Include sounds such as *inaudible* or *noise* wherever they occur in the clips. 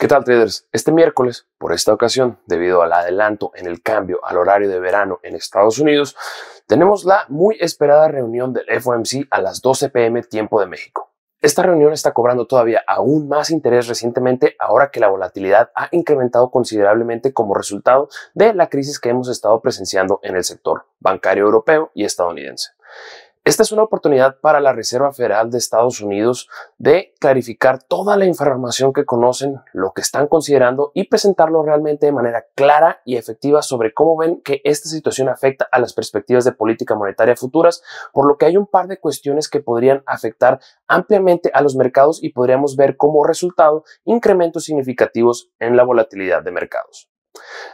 ¿Qué tal traders? Este miércoles, por esta ocasión, debido al adelanto en el cambio al horario de verano en Estados Unidos, tenemos la muy esperada reunión del FOMC a las 12 pm tiempo de México. Esta reunión está cobrando todavía aún más interés recientemente ahora que la volatilidad ha incrementado considerablemente como resultado de la crisis que hemos estado presenciando en el sector bancario europeo y estadounidense. Esta es una oportunidad para la Reserva Federal de Estados Unidos de clarificar toda la información que conocen, lo que están considerando y presentarlo realmente de manera clara y efectiva sobre cómo ven que esta situación afecta a las perspectivas de política monetaria futuras, por lo que hay un par de cuestiones que podrían afectar ampliamente a los mercados y podríamos ver como resultado incrementos significativos en la volatilidad de mercados.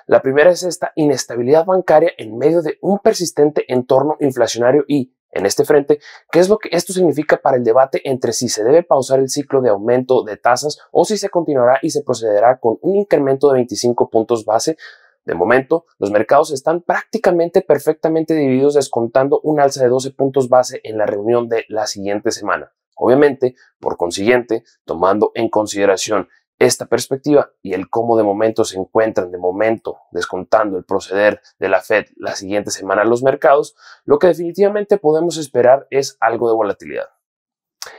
La primera es esta inestabilidad bancaria en medio de un persistente entorno inflacionario y, en este frente, qué es lo que esto significa para el debate entre si se debe pausar el ciclo de aumento de tasas o si se continuará y se procederá con un incremento de 25 puntos base. De momento, los mercados están prácticamente perfectamente divididos descontando un alza de 12 puntos base en la reunión de la siguiente semana. Obviamente, por consiguiente, tomando en consideración esta perspectiva y el cómo de momento se encuentran de momento descontando el proceder de la Fed la siguiente semana en los mercados, lo que definitivamente podemos esperar es algo de volatilidad.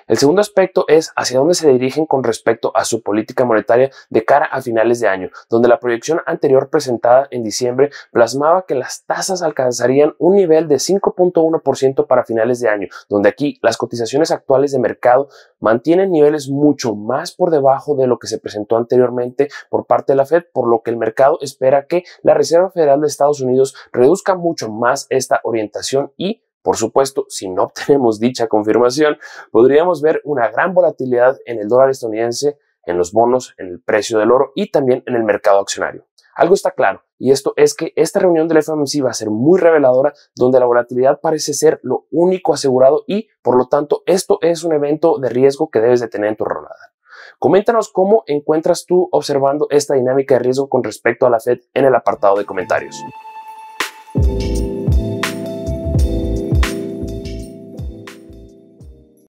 El segundo aspecto es hacia dónde se dirigen con respecto a su política monetaria de cara a finales de año, donde la proyección anterior presentada en diciembre plasmaba que las tasas alcanzarían un nivel de 5.1% para finales de año, donde aquí las cotizaciones actuales de mercado mantienen niveles mucho más por debajo de lo que se presentó anteriormente por parte de la Fed, por lo que el mercado espera que la Reserva Federal de Estados Unidos reduzca mucho más esta orientación y por supuesto, si no *laughs* obtenemos dicha confirmación, podríamos ver una gran volatilidad en el dólar estadounidense, en los bonos, en el precio del oro y también en el mercado accionario. Algo está claro, y esto es que esta reunión del FMC va a ser muy reveladora, donde la volatilidad parece ser lo único asegurado y, por lo tanto, esto es un evento de riesgo que debes de tener en tu rolada Coméntanos cómo encuentras tú observando esta dinámica de riesgo con respecto a la Fed en el apartado de comentarios.